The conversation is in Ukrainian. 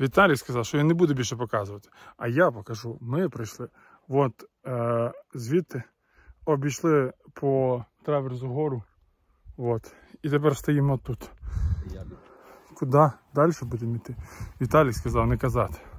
Віталій сказав, що він не буде більше показувати. А я покажу. Ми прийшли. От е, звідти обійшли по траверзу гору. От. І тепер стоїмо тут. Куди далі будемо йти? Віталій сказав не казати.